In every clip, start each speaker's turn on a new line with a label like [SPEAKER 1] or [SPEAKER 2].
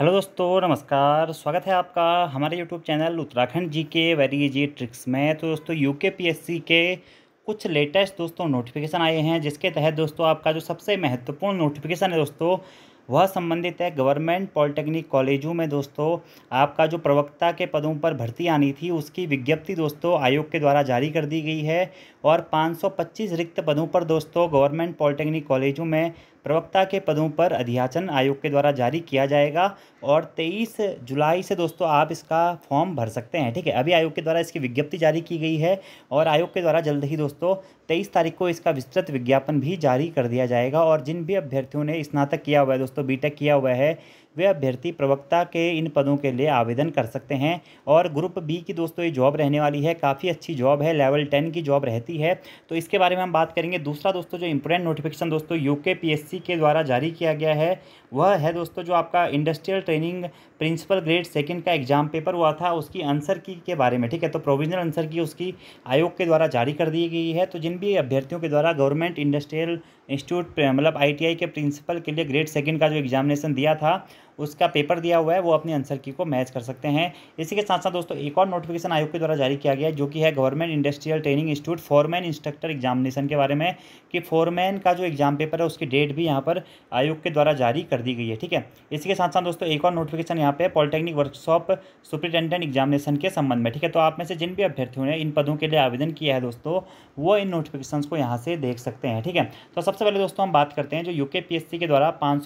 [SPEAKER 1] hello दोस्तों नमस्कार स्वागत है आपका हमारे यूट्यूब चैनल उत्तराखंड जी के वेरी इजी ट्रिक्स में तो दोस्तों यू के पी एस सी के कुछ लेटेस्ट दोस्तों नोटिफिकेशन आए हैं जिसके तहत दोस्तों आपका जो सबसे महत्वपूर्ण नोटिफिकेशन है दोस्तों वह संबंधित है गवर्नमेंट पॉलिटेक्निक कॉलेजों में दोस्तों आपका जो प्रवक्ता के पदों पर भर्ती आनी थी उसकी विज्ञप्ति दोस्तों आयोग के द्वारा जारी कर दी गई है और 525 रिक्त पदों पर दोस्तों गवर्नमेंट पॉलिटेक्निक कॉलेजों में प्रवक्ता के पदों पर अध्याचन आयोग के द्वारा जारी किया जाएगा और 23 जुलाई से दोस्तों आप इसका फॉर्म भर सकते हैं ठीक है अभी आयोग के द्वारा इसकी विज्ञप्ति जारी की गई है और आयोग के द्वारा जल्द ही दोस्तों तेईस तारीख को इसका विस्तृत विज्ञापन भी जारी कर दिया जाएगा और जिन भी अभ्यर्थियों ने स्नातक किया हुआ है दोस्तों बी किया हुआ है वे अभ्यर्थी प्रवक्ता के इन पदों के लिए आवेदन कर सकते हैं और ग्रुप बी की दोस्तों ये जॉब रहने वाली है काफ़ी अच्छी जॉब है लेवल टेन की जॉब रहती है तो इसके बारे में हम बात करेंगे दूसरा दोस्तों जो इंपोर्टेंट नोटिफिकेशन दोस्तों यूके पीएससी सी के द्वारा जारी किया गया है वह है दोस्तों जो आपका industrial training principal grade second का एग्जाम पेपर हुआ था उसकी आंसर की के बारे में ठीक है तो प्रोविजनल आंसर की उसकी आयोग के द्वारा जारी कर दी गई है तो जिन भी अभ्यर्थियों के द्वारा गवर्नमेंट इंडस्ट्रियल इंस्टीट्यूट मतलब आई के प्रिंसिपल के लिए ग्रेड सेकेंड का जो एग्जामिनेशन दिया था उसका पेपर दिया हुआ है वो अपनी आंसर की को मैच कर सकते हैं इसी के साथ साथ दोस्तों एक और नोटिफिकेशन आयोग के द्वारा जारी किया गया जो कि है government industrial training institute foreman instructor examination के बारे में कि फॉरमैन का जो एग्जाम पेपर है उसकी डेट भी यहाँ पर आयोग के द्वारा जारी कर दी गई है ठीक है इसी के साथ साथ दोस्तों एक और नोटिफिकेशन यहाँ पे पॉलिटेक्निक वर्कशॉप सुप्रिटेंडेंट एग्जामिनेशन के संबंध में ठीक है तो आप में से जिन भी अभ्यर्थियों ने इन पदों के लिए आवेदन किया है दोस्तों वो इन नोटिफिकेशन को यहाँ से देख सकते हैं ठीक है तो सबसे पहले दोस्तों हम बात करते हैं जो यूके के द्वारा पाँच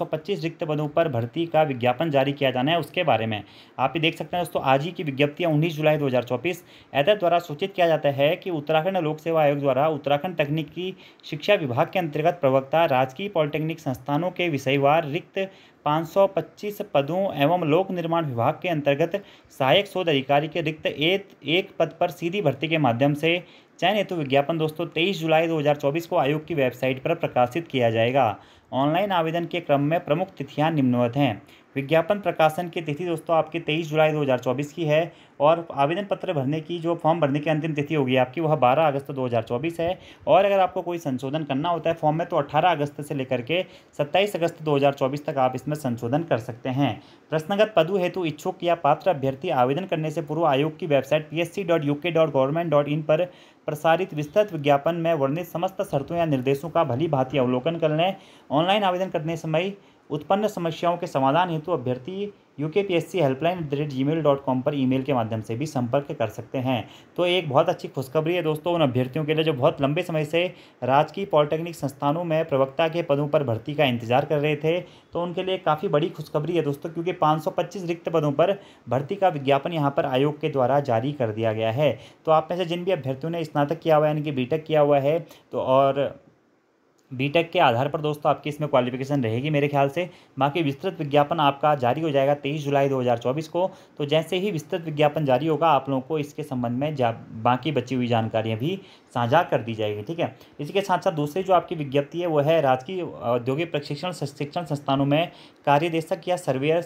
[SPEAKER 1] रिक्त पदों पर भर्ती का विज्ञापन जारी किया जाना है उसके बारे में आप ये देख सकते हैं दोस्तों आज ही की विज्ञप्ति है उन्नीस जुलाई दो हज़ार चौबीस एदर द्वारा सूचित किया जाता है कि उत्तराखंड लोक सेवा आयोग द्वारा उत्तराखंड तकनीकी शिक्षा विभाग के अंतर्गत प्रवक्ता राजकीय पॉलिटेक्निक संस्थानों के विषयवार रिक्त 525 पदों एवं लोक निर्माण विभाग के अंतर्गत सहायक शोध अधिकारी के रिक्त एक, एक पद पर सीधी भर्ती के माध्यम से चयन हेतु विज्ञापन दोस्तों 23 जुलाई 2024 को आयोग की वेबसाइट पर प्रकाशित किया जाएगा ऑनलाइन आवेदन के क्रम में प्रमुख तिथियां निम्नवत हैं विज्ञापन प्रकाशन की तिथि दोस्तों आपकी तेईस जुलाई दो की है और आवेदन पत्र भरने की जो फॉर्म भरने की अंतिम तिथि होगी आपकी वह 12 अगस्त 2024 है और अगर आपको कोई संशोधन करना होता है फॉर्म में तो 18 अगस्त से लेकर के 27 अगस्त 2024 तक आप इसमें में संशोधन कर सकते हैं प्रश्नगत पदों हेतु इच्छुक या पात्र अभ्यर्थी आवेदन करने से पूर्व आयोग की वेबसाइट पी पर प्रसारित विस्तृत विज्ञापन में वर्णित समस्त शर्तों या निर्देशों का भली भांति अवलोकन कर लें ऑनलाइन आवेदन करने समय उत्पन्न समस्याओं के समाधान हेतु अभ्यर्थी U K P S C helpline at the rate gmail dot com पर ई मेल के माध्यम से भी संपर्क कर सकते हैं तो एक बहुत अच्छी खुशखबरी है दोस्तों उन अभ्यर्थियों के लिए जो बहुत लंबे समय से राजकीय पॉलिटेक्निक संस्थानों में प्रवक्ता के पदों पर भर्ती का इंतजार कर रहे थे तो उनके लिए काफ़ी बड़ी खुशखबरी है दोस्तों क्योंकि पाँच रिक्त पदों पर भर्ती का विज्ञापन यहाँ पर आयोग के द्वारा जारी कर दिया गया है तो आप में से जिन भी अभ्यर्थियों ने स्नातक किया हुआ है यानी कि बी किया हुआ है तो और बीटेक के आधार पर दोस्तों आपकी इसमें क्वालिफिकेशन रहेगी मेरे ख्याल से बाकी विस्तृत विज्ञापन आपका जारी हो जाएगा तेईस जुलाई 2024 को तो जैसे ही विस्तृत विज्ञापन जारी होगा आप लोगों को इसके संबंध में जा बाकी बची हुई जानकारियाँ भी साझा कर दी जाएगी ठीक है इसी के साथ साथ दूसरी जो आपकी विज्ञप्ति है वो है राजकीय औद्योगिक प्रशिक्षण शिक्षण संस्थानों में कार्यदेशक या सर्वेयर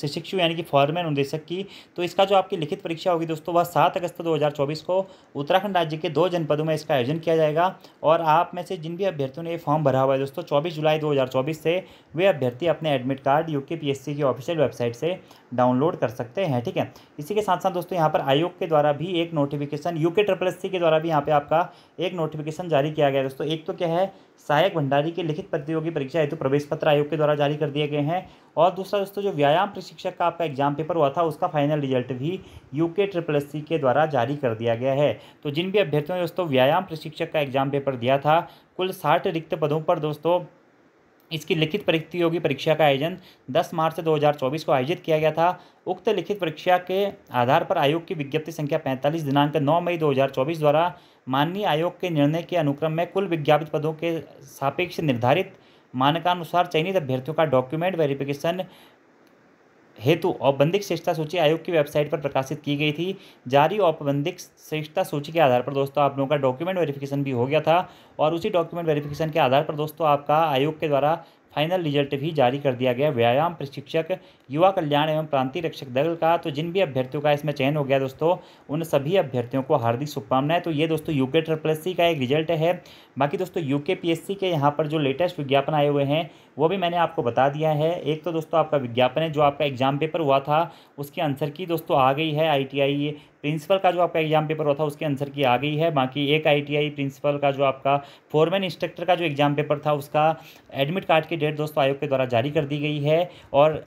[SPEAKER 1] शिक्षु यानी कि फॉरमैन निदेशक की तो इसका जो आपकी लिखित परीक्षा होगी दोस्तों वह सात अगस्त 2024 को उत्तराखंड राज्य के दो जनपदों में इसका आयोजन किया जाएगा और आप में से जिन भी अभ्यर्थियों ने ये फॉर्म भरा हुआ है दोस्तों चौबीस जुलाई 2024 से वे अभ्यर्थी अपने एडमिट कार्ड यू पीएससी की ऑफिशियल वेबसाइट से डाउनलोड कर सकते हैं ठीक है इसी के साथ साथ दोस्तों यहाँ पर आयोग के द्वारा भी एक नोटिफिकेशन के ट्रिपल एस के द्वारा भी यहाँ पे आपका एक नोटिफिकेशन जारी किया गया दोस्तों एक तो क्या है सहायक भंडारी के लिखित प्रतियोगी परीक्षा हेतु प्रवेश पत्र आयोग के द्वारा जारी कर दिए गए हैं और दूसरा दोस्तों जो व्यायाम प्रशिक्षक का आपका एग्जाम पेपर हुआ था उसका फाइनल रिजल्ट भी यूके ट्रिपल एस के द्वारा जारी कर दिया गया है तो जिन भी अभ्यर्थियों ने दोस्तों व्यायाम प्रशिक्षक का एग्जाम पेपर दिया था कुल साठ रिक्त पदों पर दोस्तों इसकी लिखित प्रतियोगी परीक्षा का आयोजन 10 मार्च से 2024 को आयोजित किया गया था उक्त लिखित परीक्षा के आधार पर आयोग की विज्ञप्ति संख्या 45 दिनांक 9 मई 2024 द्वारा माननीय आयोग के निर्णय के अनुक्रम में कुल विज्ञापित पदों के सापेक्ष निर्धारित मानकानुसार चयनित अभ्यर्थियों का डॉक्यूमेंट वेरिफिकेशन हेतु औपबंधिक श्रेष्ठता सूची आयोग की वेबसाइट पर प्रकाशित की गई थी जारी औपबंधिक श्रेष्ठता सूची के आधार पर दोस्तों आप लोगों का डॉक्यूमेंट वेरिफिकेशन भी हो गया था और उसी डॉक्यूमेंट वेरिफिकेशन के आधार पर दोस्तों आपका आयोग के द्वारा फाइनल रिजल्ट भी जारी कर दिया गया व्यायाम प्रशिक्षक युवा कल्याण एवं प्रांतीय रक्षक दल का तो जिन भी अभ्यर्थियों का इसमें चयन हो गया दोस्तों उन सभी अभ्यर्थियों को हार्दिक शुभकामनाएं तो ये दोस्तों यूके ट्रिपल का एक रिजल्ट है बाकी दोस्तों यूके पीएससी के यहाँ पर जो लेटेस्ट विज्ञापन आए हुए हैं वो भी मैंने आपको बता दिया है एक तो दोस्तों आपका विज्ञापन है जो आपका एग्जाम पेपर हुआ था उसके आंसर की दोस्तों आ गई है आई प्रिंसिपल का जो आपका एग्जाम पेपर होता उसके आंसर की आ गई है बाकी एक आईटीआई प्रिंसिपल का जो आपका फोरमैन इंस्ट्रक्टर का जो एग्जाम पेपर था उसका एडमिट कार्ड की डेट दोस्तों आयोग के द्वारा जारी कर दी गई है और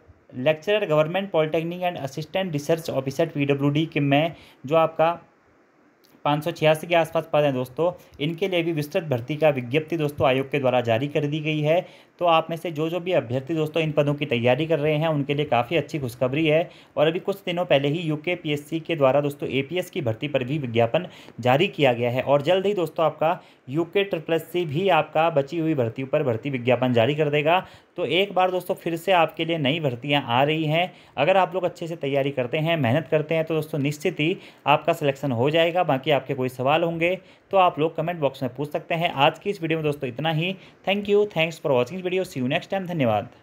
[SPEAKER 1] lecturer government polytechnic and assistant research officer P के में जो आपका पाँच के आसपास पद हैं दोस्तों इनके लिए भी विस्तृत भर्ती का विज्ञप्ति दोस्तों आयोग के द्वारा जारी कर दी गई है तो आप में से जो जो भी अभ्यर्थी दोस्तों इन पदों की तैयारी कर रहे हैं उनके लिए काफ़ी अच्छी खुशखबरी है और अभी कुछ दिनों पहले ही यू के द्वारा दोस्तों ए की भर्ती पर भी विज्ञापन जारी किया गया है और जल्द ही दोस्तों आपका यू के सी भी आपका बची हुई भर्ती पर भर्ती विज्ञापन जारी कर देगा तो एक बार दोस्तों फिर से आपके लिए नई भर्तियाँ आ रही हैं अगर आप लोग अच्छे से तैयारी करते हैं मेहनत करते हैं तो दोस्तों निश्चित ही आपका सिलेक्शन हो जाएगा बाकी आपके कोई सवाल होंगे तो आप लोग कमेंट बॉक्स में पूछ सकते हैं आज की इस वीडियो में दोस्तों इतना ही thank you thanks for watching video see you next time धन्यवाद